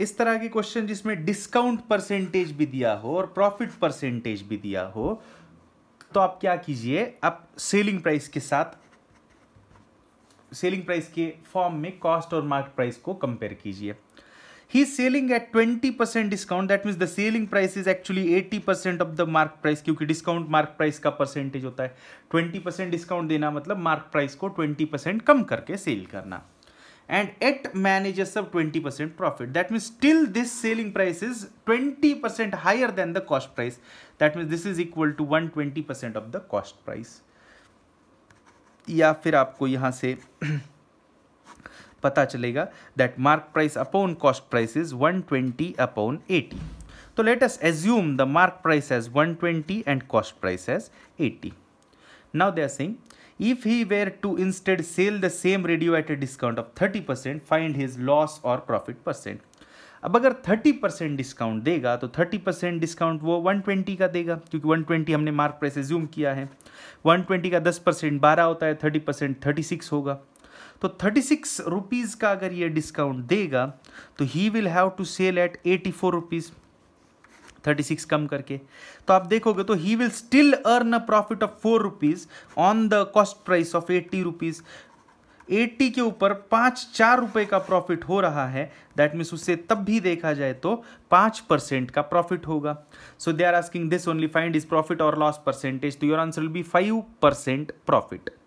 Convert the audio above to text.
इस तरह के क्वेश्चन जिसमें डिस्काउंट परसेंटेज भी दिया हो और प्रॉफिट परसेंटेज भी दिया हो तो आप क्या कीजिए आप सेलिंग प्राइस के साथ सेलिंग प्राइस के फॉर्म में कॉस्ट और मार्केट प्राइस को कंपेयर कीजिए he selling at twenty percent discount that means the selling price is actually eighty percent of the mark price क्योंकि डिस्काउंट मार्क प्राइस का percentage होता है ट्वेंटी परसेंट डिस्काउंट देना मतलब मार्क प्राइस को twenty percent कम करके सेल करना and it manages a 20% profit. That means still this selling price is 20% higher than the cost price. That means this is equal to 120% of the cost price. या फिर आपको यहाँ से पता चलेगा that mark price upon cost price is 120 upon 80. So let us assume the mark price as 120 and cost price as 80. Now they are saying If he were to instead sell the same radio at a discount of 30%, find his loss or profit percent. अब अगर 30 discount देगा तो 30 discount वो 120 का देगा क्योंकि 120 हमने mark price assume किया है 120 का 10 परसेंट बारह होता है 30 परसेंट थर्टी होगा तो थर्टी सिक्स का अगर ये डिस्काउंट देगा तो he will have to sell at eighty four rupees thirty six कम करके तो आप देखोगे तो he will still earn a profit of four rupees on the cost price of eighty rupees eighty के ऊपर पाँच चार रुपये का प्रॉफिट हो रहा है दैट मीन्स उससे तब भी देखा जाए तो पाँच परसेंट का प्रॉफिट होगा so they are asking this only find is profit और लॉस परसेंटेज तो your answer will be five percent profit